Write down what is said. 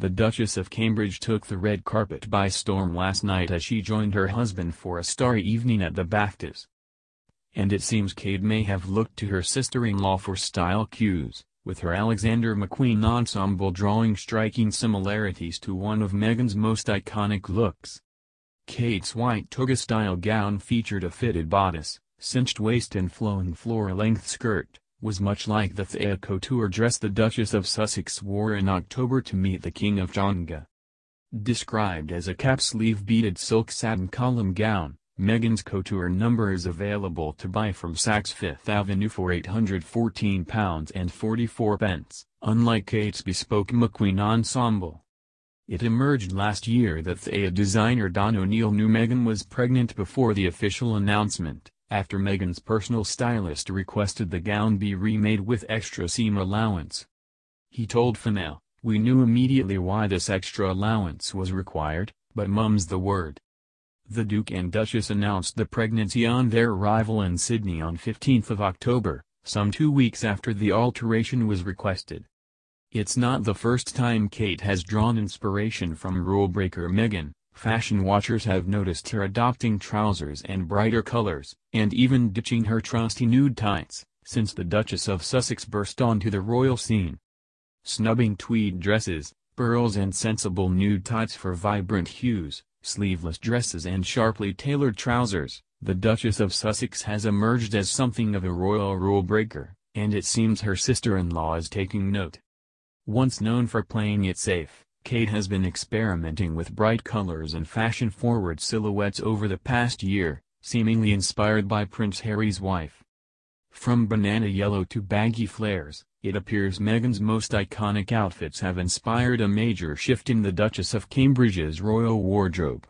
The Duchess of Cambridge took the red carpet by storm last night as she joined her husband for a starry evening at the BAFTAs. And it seems Cade may have looked to her sister-in-law for style cues, with her Alexander McQueen ensemble drawing striking similarities to one of Meghan's most iconic looks. Kate's white toga style gown featured a fitted bodice, cinched waist and flowing floor-length skirt, was much like the Thea Couture dress the Duchess of Sussex wore in October to meet the King of Tonga, Described as a cap-sleeve beaded silk satin column gown, Meghan's couture number is available to buy from Saks Fifth Avenue for £814.44, unlike Kate's bespoke McQueen ensemble. It emerged last year that Thea designer Don O'Neill knew Meghan was pregnant before the official announcement after Meghan's personal stylist requested the gown be remade with extra seam allowance. He told Fennell, we knew immediately why this extra allowance was required, but mum's the word. The Duke and Duchess announced the pregnancy on their arrival in Sydney on 15 October, some two weeks after the alteration was requested. It's not the first time Kate has drawn inspiration from rule breaker Meghan, Fashion watchers have noticed her adopting trousers and brighter colors, and even ditching her trusty nude tights, since the Duchess of Sussex burst onto the royal scene. Snubbing tweed dresses, pearls and sensible nude tights for vibrant hues, sleeveless dresses and sharply tailored trousers, the Duchess of Sussex has emerged as something of a royal rule breaker, and it seems her sister-in-law is taking note. Once known for playing it safe, Kate has been experimenting with bright colors and fashion-forward silhouettes over the past year, seemingly inspired by Prince Harry's wife. From banana yellow to baggy flares, it appears Meghan's most iconic outfits have inspired a major shift in the Duchess of Cambridge's royal wardrobe.